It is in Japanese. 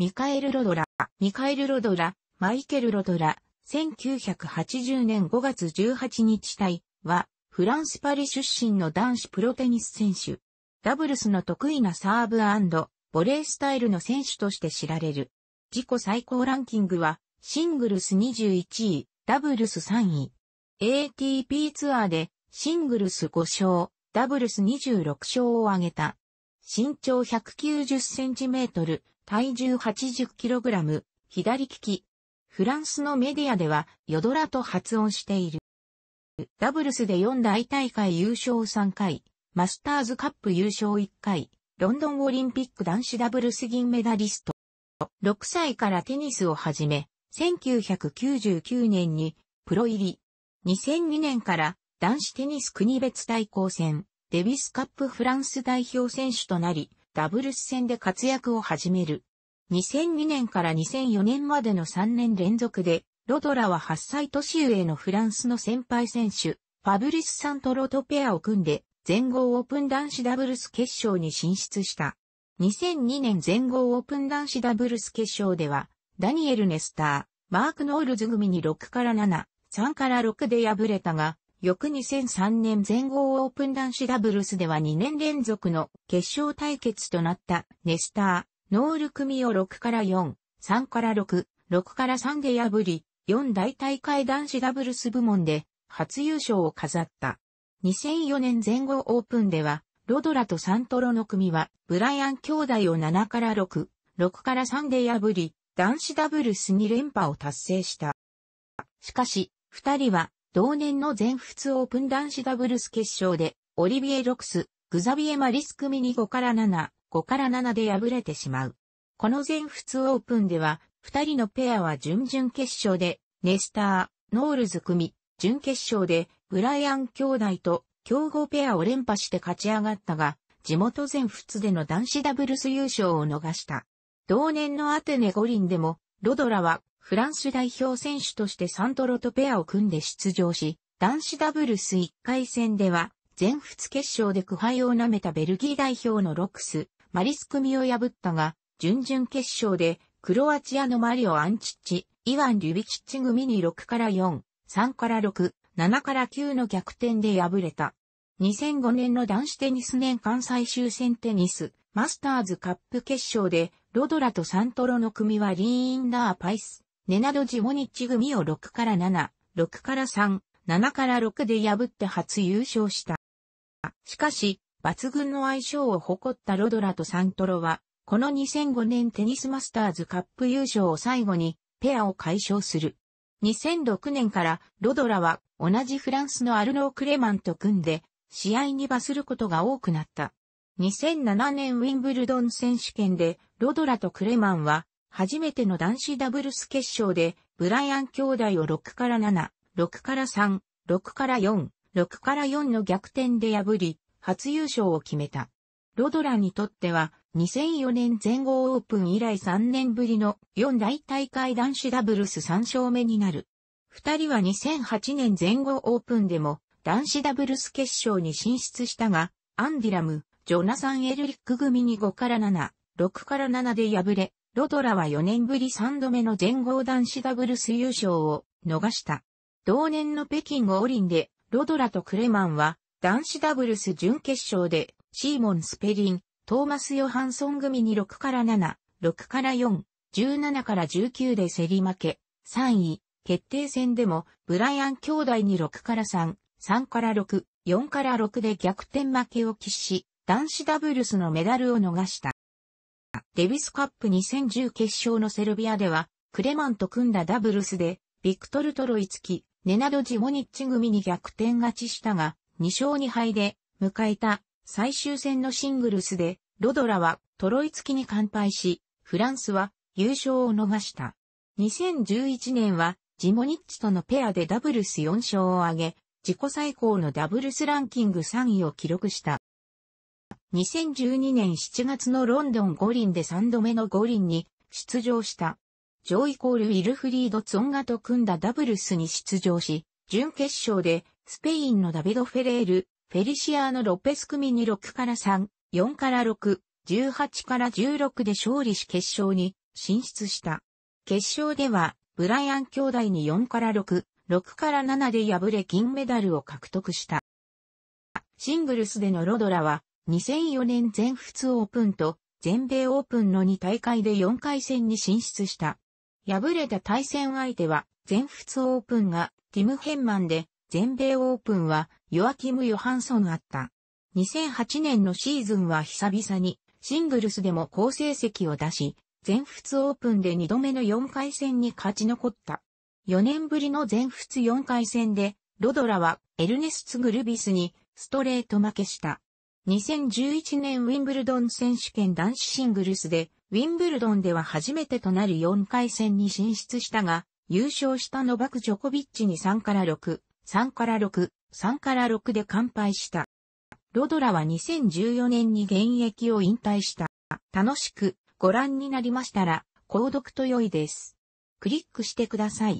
ミカエル・ロドラ、ミカエル・ロドラ、マイケル・ロドラ、1980年5月18日対は、フランス・パリ出身の男子プロテニス選手。ダブルスの得意なサーブボレースタイルの選手として知られる。自己最高ランキングは、シングルス21位、ダブルス3位。ATP ツアーで、シングルス5勝、ダブルス26勝を挙げた。身長190センチメートル、体重 80kg、左利き。フランスのメディアでは、ヨドラと発音している。ダブルスで4大大会優勝3回、マスターズカップ優勝1回、ロンドンオリンピック男子ダブルス銀メダリスト。6歳からテニスを始め、1999年にプロ入り。2002年から男子テニス国別対抗戦、デビスカップフランス代表選手となり、ダブルス戦で活躍を始める。2002年から2004年までの3年連続で、ロドラは8歳年上のフランスの先輩選手、ファブリスさんとロトペアを組んで、全豪オープン男子ダブルス決勝に進出した。2002年全豪オープン男子ダブルス決勝では、ダニエル・ネスター、マーク・ノールズ組に6から7、3から6で敗れたが、翌2003年全豪オープン男子ダブルスでは2年連続の決勝対決となったネスター、ノール組を6から4、3から6、6から3で破り、4大大会男子ダブルス部門で初優勝を飾った。2004年全豪オープンでは、ロドラとサントロの組は、ブライアン兄弟を7から6、6から3で破り、男子ダブルス2連覇を達成した。しかし、二人は同年の全仏オープン男子ダブルス決勝で、オリビエ・ロクス、グザビエ・マリス組に5から7、5から7で敗れてしまう。この全仏オープンでは、二人のペアは準々決勝で、ネスター、ノールズ組、準決勝で、ブライアン兄弟と強豪ペアを連覇して勝ち上がったが、地元全仏での男子ダブルス優勝を逃した。同年のアテネ五輪でも、ロドラはフランス代表選手としてサントロとペアを組んで出場し、男子ダブルス1回戦では、全仏決勝で苦敗を舐めたベルギー代表のロックス、マリス組を破ったが、準々決勝で、クロアチアのマリオ・アンチッチ、イワン・リュビチッチ組に6から4、3から6、7から9の逆転で敗れた。2005年の男子テニス年間最終戦テニス、マスターズカップ決勝で、ロドラとサントロの組はリーンダー・パイス、ネナド・ジモニッチ組を6から7、6から3、7から6で破って初優勝した。しかし、抜群の相性を誇ったロドラとサントロは、この2005年テニスマスターズカップ優勝を最後に、ペアを解消する。2006年からロドラは同じフランスのアルノー・クレマンと組んで試合に場することが多くなった。2007年ウィンブルドン選手権でロドラとクレマンは初めての男子ダブルス決勝で、ブライアン兄弟を6から7、6から3、6から4、6から4の逆転で破り、初優勝を決めた。ロドラにとっては、2004年全豪オープン以来3年ぶりの4大大会男子ダブルス3勝目になる。二人は2008年全豪オープンでも男子ダブルス決勝に進出したが、アンディラム、ジョナサン・エルリック組に5から7、6から7で敗れ、ロドラは4年ぶり3度目の全豪男子ダブルス優勝を逃した。同年の北京五輪で、ロドラとクレマンは男子ダブルス準決勝で、シーモン・スペリン、トーマス・ヨハンソン組に6から7、6から4、17から19で競り負け、3位、決定戦でも、ブライアン兄弟に6から3、3から6、4から6で逆転負けを喫し、男子ダブルスのメダルを逃した。デビスカップ2010決勝のセルビアでは、クレマンと組んだダブルスで、ビクトル・トロイツキ、ネナド・ジモニッチ組に逆転勝ちしたが、2勝2敗で、迎えた最終戦のシングルスで、ロドラはトロイツキに完敗し、フランスは優勝を逃した。2011年は、ジモニッチとのペアでダブルス4勝を挙げ、自己最高のダブルスランキング3位を記録した。2012年7月のロンドン五輪で3度目の五輪に出場した。ジョイコール・ウィルフリード・ツォンガと組んだダブルスに出場し、準決勝でスペインのダビド・フェレール、フェリシアーノ・ロペス組に6から3、4から6、18から16で勝利し決勝に進出した。決勝では、ブライアン兄弟に4から6、6から7で敗れ銀メダルを獲得した。シングルスでのロドラは、2004年全仏オープンと全米オープンの2大会で4回戦に進出した。敗れた対戦相手は全仏オープンがティム・ヘンマンで、全米オープンはヨアキム・ヨハンソンあった。2008年のシーズンは久々にシングルスでも好成績を出し、全仏オープンで2度目の4回戦に勝ち残った。4年ぶりの全仏4回戦で、ロドラはエルネスツ・グルビスにストレート負けした。2011年ウィンブルドン選手権男子シングルスで、ウィンブルドンでは初めてとなる4回戦に進出したが、優勝したノバク・ジョコビッチに3から6、3から6、3から6で完敗した。ロドラは2014年に現役を引退した。楽しくご覧になりましたら、購読と良いです。クリックしてください。